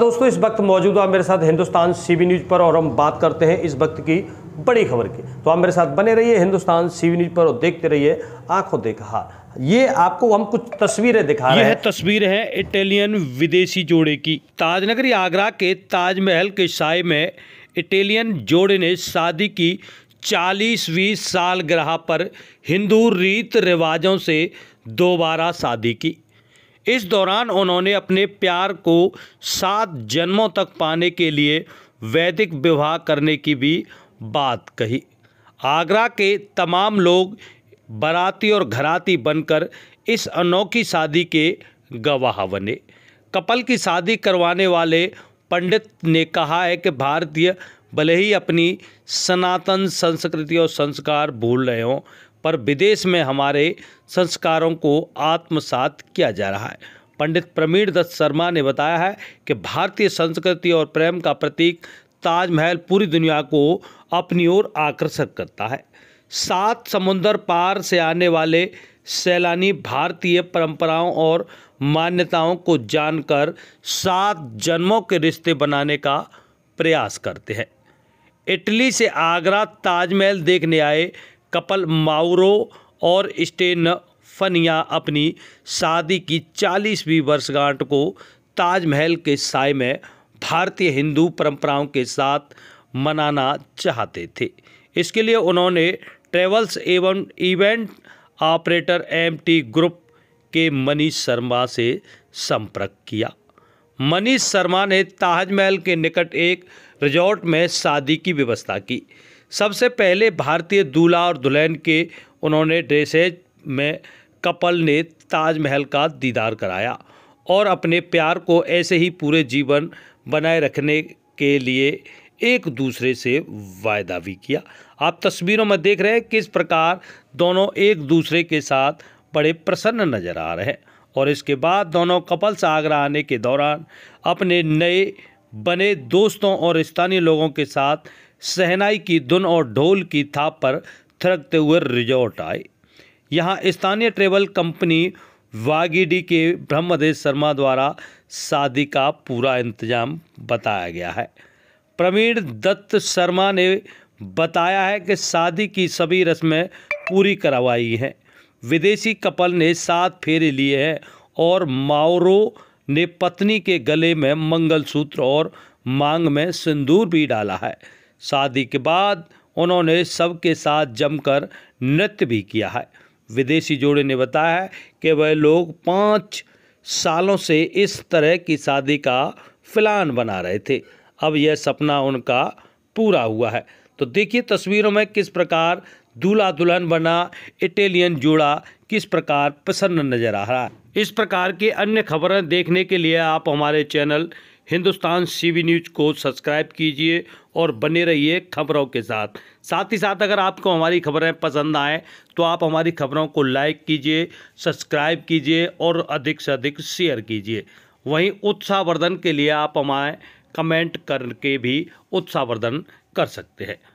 दोस्तों इस वक्त मौजूद आप मेरे साथ हिंदुस्तान सीवी न्यूज़ पर और हम बात करते हैं इस वक्त की बड़ी खबर की तो आप मेरे साथ बने रहिए हिंदुस्तान सीवी न्यूज़ पर और देखते रहिए आंखों देखा ये आपको हम कुछ तस्वीरें दिखा रहे हैं तस्वीर है इटालियन विदेशी जोड़े की ताजनगरी आगरा के ताजमहल के साय में इटालियन जोड़े ने शादी की चालीसवीं सालगिरह पर हिंदू रीत रिवाजों से दोबारा शादी की इस दौरान उन्होंने अपने प्यार को सात जन्मों तक पाने के लिए वैदिक विवाह करने की भी बात कही आगरा के तमाम लोग बराती और घराती बनकर इस अनोखी शादी के गवाह बने कपल की शादी करवाने वाले पंडित ने कहा है कि भारतीय भले ही अपनी सनातन संस्कृति और संस्कार भूल रहे हों पर विदेश में हमारे संस्कारों को आत्मसात किया जा रहा है पंडित प्रवीण दत्त शर्मा ने बताया है कि भारतीय संस्कृति और प्रेम का प्रतीक ताजमहल पूरी दुनिया को अपनी ओर आकर्षक करता है सात समुंदर पार से आने वाले सैलानी भारतीय परंपराओं और मान्यताओं को जानकर सात जन्मों के रिश्ते बनाने का प्रयास करते हैं इटली से आगरा ताजमहल देखने आए कपल माउरो और स्टेनफनिया अपनी शादी की चालीसवीं वर्षगांठ को ताजमहल के साय में भारतीय हिंदू परंपराओं के साथ मनाना चाहते थे इसके लिए उन्होंने ट्रेवल्स एवं इवेंट ऑपरेटर एमटी ग्रुप के मनीष शर्मा से संपर्क किया मनीष शर्मा ने ताजमहल के निकट एक रिजॉर्ट में शादी की व्यवस्था की सबसे पहले भारतीय दूल्हा और दुल्हन के उन्होंने ड्रेसेज में कपल ने ताजमहल का दीदार कराया और अपने प्यार को ऐसे ही पूरे जीवन बनाए रखने के लिए एक दूसरे से वायदा भी किया आप तस्वीरों में देख रहे हैं किस प्रकार दोनों एक दूसरे के साथ बड़े प्रसन्न नज़र आ रहे हैं और इसके बाद दोनों कपल्स आगरा आने के दौरान अपने नए बने दोस्तों और स्थानीय लोगों के साथ सहनाई की धुन और ढोल की थाप पर थरकते हुए रिजॉर्ट आए यहाँ स्थानीय ट्रेवल कंपनी वागीडी के ब्रह्मदेव शर्मा द्वारा शादी का पूरा इंतजाम बताया गया है प्रवीण दत्त शर्मा ने बताया है कि शादी की सभी रस्में पूरी करवाई हैं विदेशी कपल ने सात फेरे लिए हैं और माओरो ने पत्नी के गले में मंगलसूत्र और मांग में सिंदूर भी डाला है शादी के बाद उन्होंने सबके साथ जमकर नृत्य भी किया है विदेशी जोड़े ने बताया कि वह लोग पाँच सालों से इस तरह की शादी का प्लान बना रहे थे अब यह सपना उनका पूरा हुआ है तो देखिए तस्वीरों में किस प्रकार दूल्हा दुल्हन बना इटेलियन जोड़ा किस प्रकार प्रसन्न नजर आ रहा है इस प्रकार की अन्य खबरें देखने के लिए आप हमारे चैनल हिंदुस्तान सीवी न्यूज को सब्सक्राइब कीजिए और बने रहिए खबरों के साथ साथ ही साथ अगर आपको हमारी खबरें पसंद आएँ तो आप हमारी खबरों को लाइक कीजिए सब्सक्राइब कीजिए और अधिक से अधिक शेयर कीजिए वहीं उत्साहवर्धन के लिए आप हमारे कमेंट करके भी उत्साहवर्धन कर सकते हैं